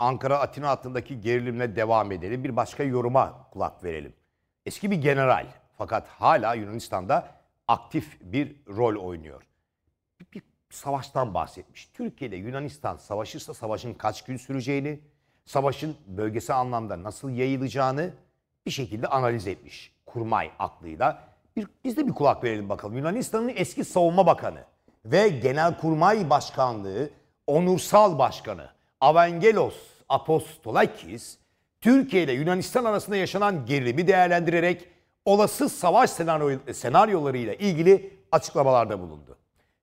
Ankara-Atina hattındaki gerilimle devam edelim. Bir başka yoruma kulak verelim. Eski bir general fakat hala Yunanistan'da aktif bir rol oynuyor. Bir, bir savaştan bahsetmiş. Türkiye ile Yunanistan savaşırsa savaşın kaç gün süreceğini, savaşın bölgesi anlamda nasıl yayılacağını bir şekilde analiz etmiş. Kurmay aklıyla. Bir, biz de bir kulak verelim bakalım. Yunanistan'ın eski savunma bakanı ve Genel Kurmay Başkanlığı Onursal Başkanı Avangelos Apostolakis, Türkiye ile Yunanistan arasında yaşanan gerilimi değerlendirerek olası savaş senaryo, senaryolarıyla ilgili açıklamalarda bulundu.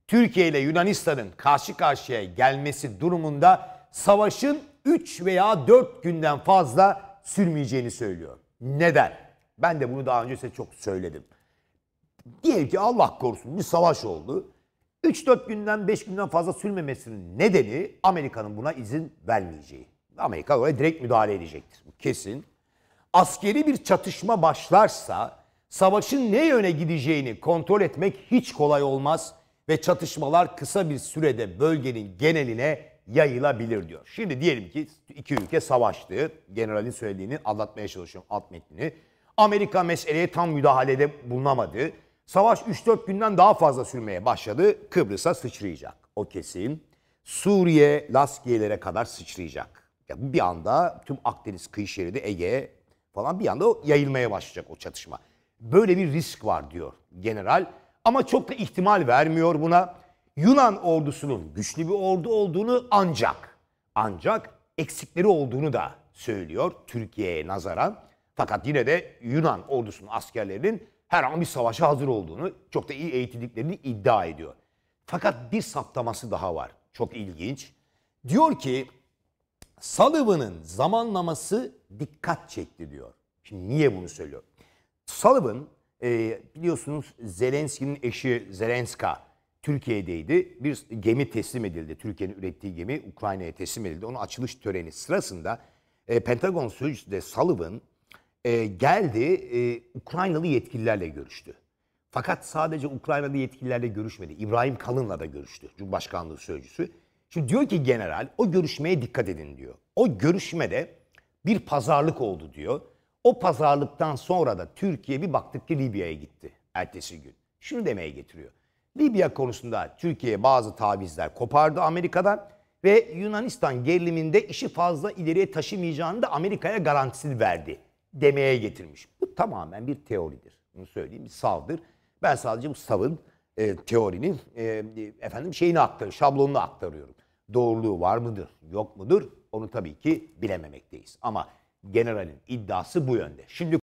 Türkiye ile Yunanistan'ın karşı karşıya gelmesi durumunda savaşın 3 veya 4 günden fazla sürmeyeceğini söylüyor. Neden? Ben de bunu daha önce size çok söyledim. Diyelim ki Allah korusun bir savaş oldu. 3-4 günden 5 günden fazla sürmemesinin nedeni Amerika'nın buna izin vermeyeceği. Amerika oraya direkt müdahale edecektir. kesin. Askeri bir çatışma başlarsa savaşın ne yöne gideceğini kontrol etmek hiç kolay olmaz ve çatışmalar kısa bir sürede bölgenin geneline yayılabilir diyor. Şimdi diyelim ki iki ülke savaştı. Generalin söylediğini anlatmaya çalışıyorum alt metnini. Amerika meseleye tam müdahalede bulunamadı. Savaş 3-4 günden daha fazla sürmeye başladı. Kıbrıs'a sıçrayacak. O kesin. Suriye, Laskiye'lere kadar sıçrayacak. Ya bir anda tüm Akdeniz kıyı şeridi, Ege falan bir anda yayılmaya başlayacak o çatışma. Böyle bir risk var diyor general. Ama çok da ihtimal vermiyor buna. Yunan ordusunun güçlü bir ordu olduğunu ancak ancak eksikleri olduğunu da söylüyor Türkiye'ye nazaran. Fakat yine de Yunan ordusunun askerlerinin her an bir savaşa hazır olduğunu, çok da iyi eğitildiklerini iddia ediyor. Fakat bir saptaması daha var. Çok ilginç. Diyor ki Sullivan'ın zamanlaması dikkat çekti diyor. Şimdi niye bunu söylüyor? Sullivan e, biliyorsunuz Zelenski'nin eşi Zelenska Türkiye'deydi. Bir gemi teslim edildi. Türkiye'nin ürettiği gemi Ukrayna'ya teslim edildi. Onun açılış töreni sırasında e, Pentagon sözcüsü de Sullivan e, geldi e, Ukraynalı yetkililerle görüştü. Fakat sadece Ukraynalı yetkililerle görüşmedi. İbrahim Kalın'la da görüştü. Cumhurbaşkanlığı sözcüsü. Şimdi diyor ki general o görüşmeye dikkat edin diyor. O görüşmede bir pazarlık oldu diyor. O pazarlıktan sonra da Türkiye bir baktık ki Libya'ya gitti ertesi gün. Şunu demeye getiriyor. Libya konusunda Türkiye bazı tavizler kopardı Amerika'dan ve Yunanistan geriliminde işi fazla ileriye taşımayacağını da Amerika'ya garantisini verdi demeye getirmiş. Bu tamamen bir teoridir. Bunu söyleyeyim bir savdır. Ben sadece bu savın e, teorinin e, efendim şeyini aktarıyorum, şablonunu aktarıyorum. Doğruluğu var mıdır, yok mudur? Onu tabii ki bilememekteyiz. Ama generalin iddiası bu yönde. Şimdi